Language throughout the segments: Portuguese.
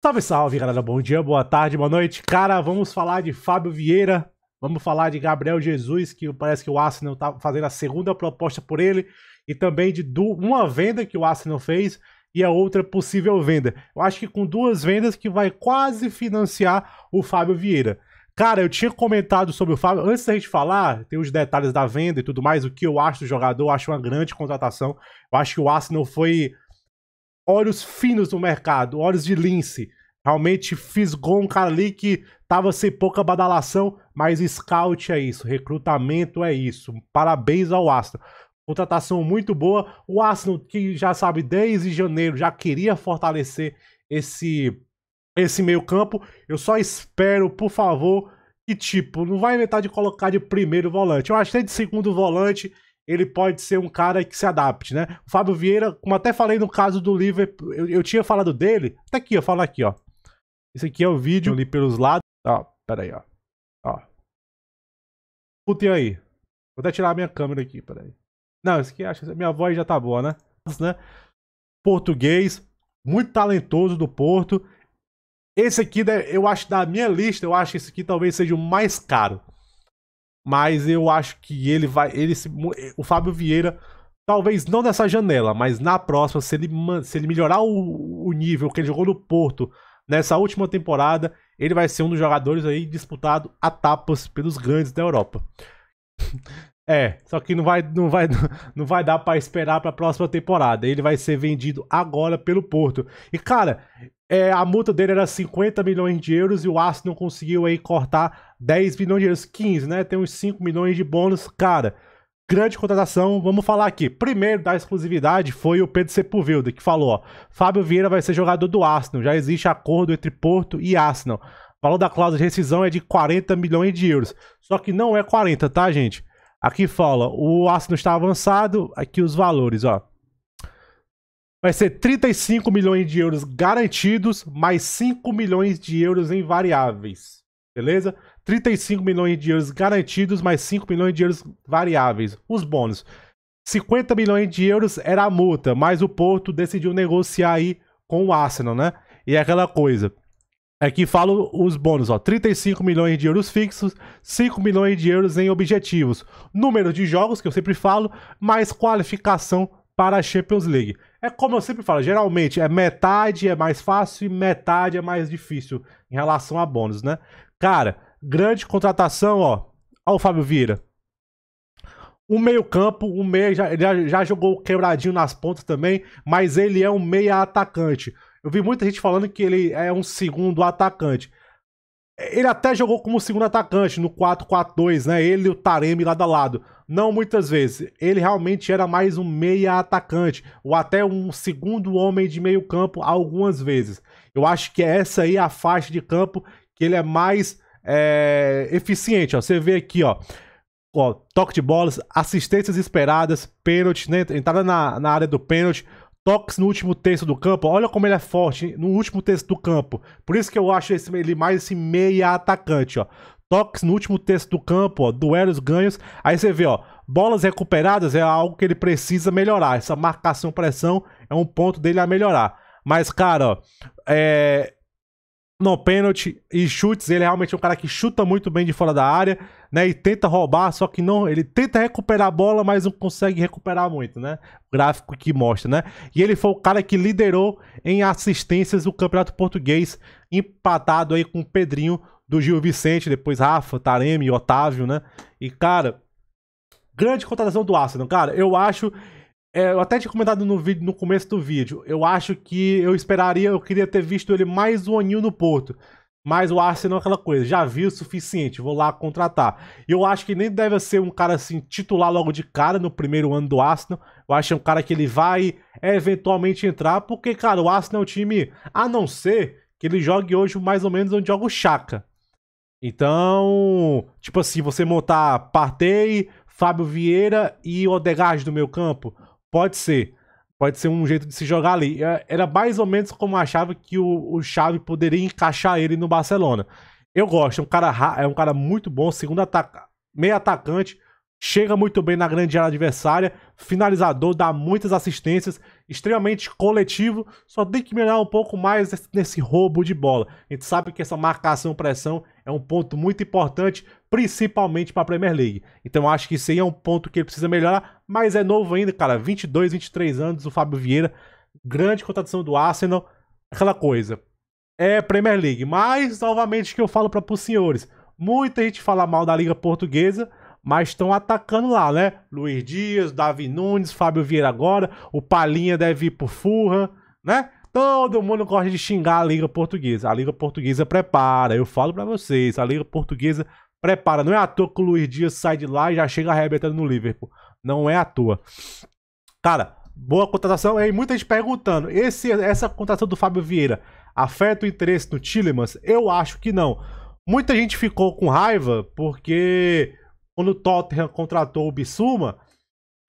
Salve, salve, galera. Bom dia, boa tarde, boa noite. Cara, vamos falar de Fábio Vieira. Vamos falar de Gabriel Jesus, que parece que o Arsenal tá fazendo a segunda proposta por ele. E também de uma venda que o Arsenal fez e a outra possível venda. Eu acho que com duas vendas que vai quase financiar o Fábio Vieira. Cara, eu tinha comentado sobre o Fábio. Antes da gente falar, tem os detalhes da venda e tudo mais, o que eu acho do jogador, eu acho uma grande contratação. Eu acho que o Arsenal foi olhos finos no mercado, olhos de lince. Realmente fisgou um cara ali que tava sem pouca badalação, mas scout é isso, recrutamento é isso. Parabéns ao Astro. Contratação muito boa. O Arsenal, que já sabe, desde janeiro já queria fortalecer esse esse meio-campo. Eu só espero, por favor, que tipo, não vai inventar de colocar de primeiro volante. Eu achei de segundo volante ele pode ser um cara que se adapte, né? O Fábio Vieira, como até falei no caso do Liverpool, eu, eu tinha falado dele, tá aqui, eu falo aqui, ó. Esse aqui é o vídeo ali pelos lados. Ó, peraí, ó. Ó. Putem aí. Vou até tirar a minha câmera aqui, peraí. Não, esse aqui acho minha voz já tá boa, né? né? Português, muito talentoso do Porto. Esse aqui, né, eu acho, da minha lista, eu acho que esse aqui talvez seja o mais caro mas eu acho que ele vai. Ele se, o Fábio Vieira, talvez não nessa janela, mas na próxima, se ele, se ele melhorar o, o, nível que ele jogou no Porto nessa última temporada, ele vai ser um dos jogadores aí disputado a tapas pelos grandes da Europa. É, só que não vai, não vai, não vai dar para esperar para a próxima temporada. Ele vai ser vendido agora pelo Porto. E cara, é, a multa dele era 50 milhões de euros e o Arsenal conseguiu aí cortar 10 milhões de euros, 15, né? Tem uns 5 milhões de bônus, cara. Grande contratação, vamos falar aqui. Primeiro da exclusividade foi o Pedro Sepulveda, que falou, ó, Fábio Vieira vai ser jogador do Arsenal, já existe acordo entre Porto e Arsenal. O valor da cláusula de rescisão é de 40 milhões de euros. Só que não é 40, tá, gente? Aqui fala, o Arsenal está avançado, aqui os valores, ó vai ser 35 milhões de euros garantidos, mais 5 milhões de euros em variáveis. Beleza? 35 milhões de euros garantidos, mais 5 milhões de euros variáveis. Os bônus. 50 milhões de euros era a multa, mas o Porto decidiu negociar aí com o Arsenal, né? E é aquela coisa. Aqui é falo os bônus, ó. 35 milhões de euros fixos, 5 milhões de euros em objetivos. Número de jogos, que eu sempre falo, mais qualificação para a Champions League. É como eu sempre falo, geralmente é metade é mais fácil e metade é mais difícil em relação a bônus, né? Cara, grande contratação, ó. Olha o Fábio Vieira. Um meio-campo, um meia já, já, já jogou quebradinho nas pontas também, mas ele é um meia atacante. Eu vi muita gente falando que ele é um segundo atacante. Ele até jogou como segundo atacante no 4-4-2, né? Ele e o Taremi lado a lado. Não muitas vezes. Ele realmente era mais um meia atacante, ou até um segundo homem de meio campo algumas vezes. Eu acho que é essa aí a faixa de campo que ele é mais é, eficiente. Ó. Você vê aqui, ó. ó toque de bolas, assistências esperadas, pênalti, né? entrada na, na área do pênalti, toques no último terço do campo. Olha como ele é forte no último terço do campo. Por isso que eu acho esse, ele mais esse meia atacante, ó. Toques no último terço do campo, ó, duelos, ganhos. Aí você vê, ó, bolas recuperadas é algo que ele precisa melhorar. Essa marcação pressão é um ponto dele a melhorar. Mas, cara, ó, é, no pênalti e chutes. Ele realmente é um cara que chuta muito bem de fora da área, né? E tenta roubar, só que não. Ele tenta recuperar a bola, mas não consegue recuperar muito, né? O gráfico que mostra, né? E ele foi o cara que liderou em assistências do Campeonato Português, empatado aí com o Pedrinho do Gil Vicente, depois Rafa, Taremi, Otávio, né? E, cara, grande contratação do Arsenal, cara. Eu acho é, eu até tinha comentado no, vídeo, no começo do vídeo. Eu acho que eu esperaria, eu queria ter visto ele mais um aninho no Porto. Mas o Arsenal é aquela coisa, já vi o suficiente, vou lá contratar. Eu acho que nem deve ser um cara assim titular logo de cara no primeiro ano do Arsenal. Eu acho que é um cara que ele vai eventualmente entrar, porque, cara, o Arsenal é um time, a não ser que ele jogue hoje mais ou menos onde joga o Chaka. Então, tipo assim, você montar Partey, Fábio Vieira e Odegaard no meu campo Pode ser. Pode ser um jeito de se jogar ali. É, era mais ou menos como achava que o, o Xavi poderia encaixar ele no Barcelona. Eu gosto, é um cara, é um cara muito bom, segundo ataca, meio atacante, chega muito bem na grande área adversária, finalizador, dá muitas assistências, extremamente coletivo, só tem que melhorar um pouco mais nesse roubo de bola. A gente sabe que essa marcação-pressão é um ponto muito importante, principalmente para a Premier League. Então acho que isso aí é um ponto que ele precisa melhorar, mas é novo ainda, cara, 22, 23 anos, o Fábio Vieira, grande contratação do Arsenal, aquela coisa. É Premier League, mas novamente que eu falo para os senhores, muita gente fala mal da Liga Portuguesa, mas estão atacando lá, né? Luiz Dias, Davi Nunes, Fábio Vieira agora, o Palinha deve ir pro Furra, né? Todo mundo gosta de xingar a Liga Portuguesa. A Liga Portuguesa prepara, eu falo para vocês, a Liga Portuguesa prepara. Não é à toa que o Luiz Dias sai de lá e já chega arrebentando no Liverpool. Não é à toa. Cara, boa contratação. E muita gente perguntando, esse, essa contratação do Fábio Vieira afeta o interesse do Tillemans? Eu acho que não. Muita gente ficou com raiva porque quando o Tottenham contratou o Bissuma,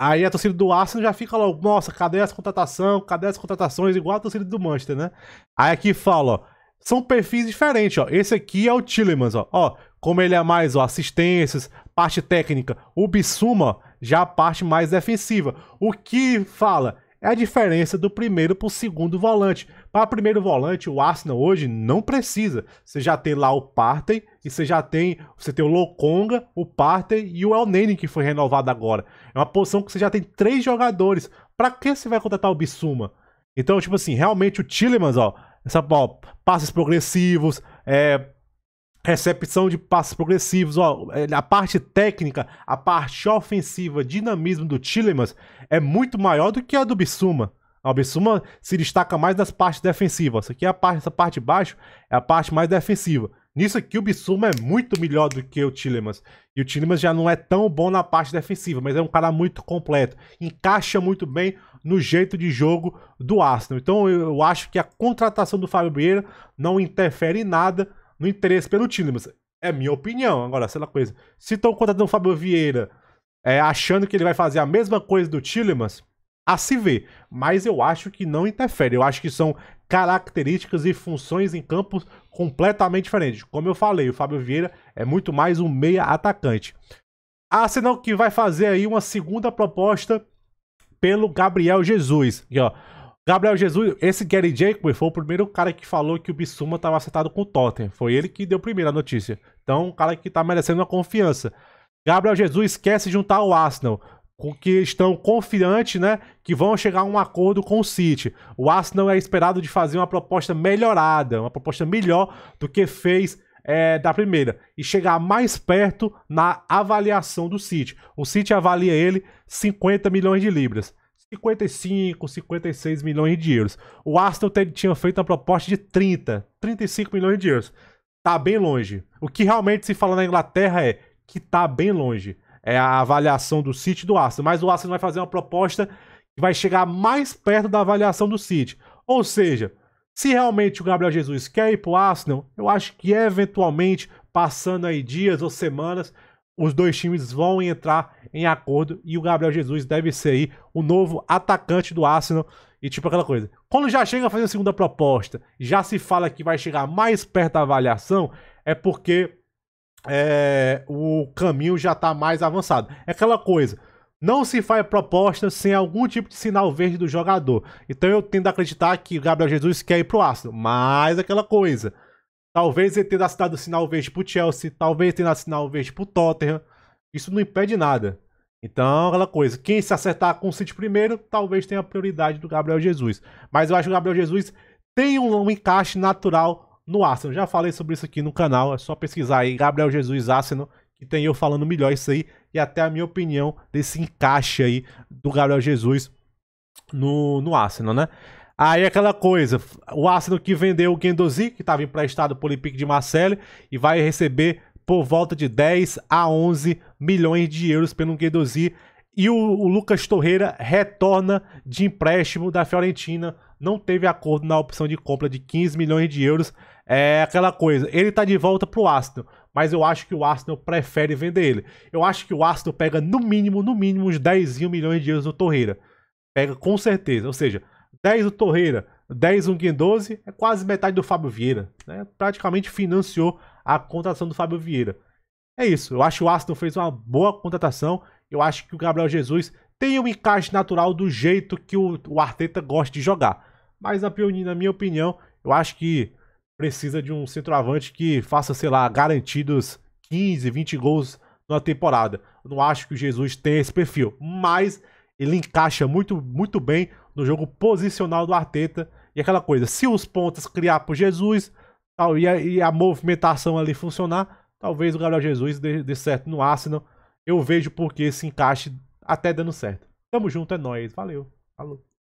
aí a torcida do Arsenal já fica logo, nossa, cadê essa contratação? Cadê as contratações? Igual a torcida do Manchester, né? Aí aqui fala, ó, são perfis diferentes, ó. Esse aqui é o Tillemans, ó. ó como ele é mais, ó, assistências, parte técnica. O Bissuma já é a parte mais defensiva. O que fala é a diferença do primeiro para o segundo volante. Para o primeiro volante, o Arsenal hoje não precisa. Você já tem lá o Partey e você já tem, você tem o Lokonga, o Partey e o El Nene que foi renovado agora. É uma posição que você já tem três jogadores. Para que você vai contratar o Bissuma? Então, tipo assim, realmente o Tillemans, ó, essa, ó passes progressivos, é, recepção de passos progressivos, ó, é, a parte técnica, a parte ofensiva, dinamismo do Tillemans é muito maior do que a do Bissuma. A Bissuma se destaca mais nas partes defensivas. Essa aqui é a parte, essa parte de baixo é a parte mais defensiva. Nisso aqui o Bissuma é muito melhor do que o Tillemans. E o Tillemans já não é tão bom na parte defensiva, mas é um cara muito completo. Encaixa muito bem no jeito de jogo do Arsenal. Então eu acho que a contratação do Fábio Vieira não interfere em nada no interesse pelo time. Mas é minha opinião. Agora, sei lá coisa. Se estão contratando o Fábio Vieira é, achando que ele vai fazer a mesma coisa do Tillemans, a se ver. Mas eu acho que não interfere. Eu acho que são características e funções em campos completamente diferentes. Como eu falei, o Fábio Vieira é muito mais um meia atacante. senão que vai fazer aí uma segunda proposta pelo Gabriel Jesus. Aqui, ó. Gabriel Jesus, esse Gary Jacob foi o primeiro cara que falou que o Bissuma estava acertado com o Tottenham. Foi ele que deu primeiro a notícia. Então, um cara que está merecendo uma confiança. Gabriel Jesus esquece de juntar o Arsenal, com que estão confiantes, né, que vão chegar a um acordo com o City. O Arsenal é esperado de fazer uma proposta melhorada, uma proposta melhor do que fez é, da primeira e chegar mais perto na avaliação do City. O City avalia ele 50 milhões de libras. 55, 56 milhões de euros. O Aston tinha feito uma proposta de 30, 35 milhões de euros. Tá bem longe. O que realmente se fala na Inglaterra é que tá bem longe. É a avaliação do City do Arsenal. Mas o Arsenal vai fazer uma proposta que vai chegar mais perto da avaliação do City. Ou seja, se realmente o Gabriel Jesus quer ir pro Arsenal, eu acho que eventualmente, passando aí dias ou semanas, os dois times vão entrar em acordo e o Gabriel Jesus deve ser aí o novo atacante do Arsenal. E tipo aquela coisa, quando já chega a fazer a segunda proposta, já se fala que vai chegar mais perto da avaliação, é porque é, o caminho já está mais avançado. É aquela coisa, não se faz proposta sem algum tipo de sinal verde do jogador. Então eu tendo a acreditar que o Gabriel Jesus quer ir pro Arsenal, mas é aquela coisa... Talvez ele tenha assinado sinal verde pro Chelsea, talvez tenha sinal verde pro Tottenham. Isso não impede nada. Então, aquela coisa, quem se acertar com o City primeiro, talvez tenha a prioridade do Gabriel Jesus. Mas eu acho que o Gabriel Jesus tem um, um encaixe natural no Arsenal. Já falei sobre isso aqui no canal, é só pesquisar aí Gabriel Jesus Arsenal, que tem eu falando melhor isso aí e até a minha opinião desse encaixe aí do Gabriel Jesus no, no Arsenal, né? Aí aquela coisa, o Arsenal que vendeu o Guendouzi, que estava emprestado para o Olympique de Marseille, e vai receber por volta de 10 a 11 milhões de euros pelo Guendouzi. E o, o Lucas Torreira retorna de empréstimo da Fiorentina, não teve acordo na opção de compra de 15 milhões de euros. É aquela coisa, ele está de volta para o Arsenal, mas eu acho que o Arsenal prefere vender ele. Eu acho que o Arsenal pega no mínimo, no mínimo uns 10 milhões de euros no Torreira. Pega com certeza, ou seja, 10 o Torreira, 10 o Guendouzi, é quase metade do Fábio Vieira. Né? Praticamente financiou a contratação do Fábio Vieira. É isso, eu acho que o Aston fez uma boa contratação. Eu acho que o Gabriel Jesus tem um encaixe natural do jeito que o, o Arteta gosta de jogar. Mas na, na minha opinião, eu acho que precisa de um centroavante que faça, sei lá, garantidos 15, 20 gols na temporada. Eu não acho que o Jesus tenha esse perfil, mas ele encaixa muito, muito bem no jogo posicional do Arteta. E aquela coisa, se os pontas criar pro Jesus tal, e, a, e a movimentação ali funcionar, talvez o Gabriel Jesus dê, dê certo no Arsenal. Eu vejo porque esse encaixe até dando certo. Tamo junto, é nóis. Valeu. Falou.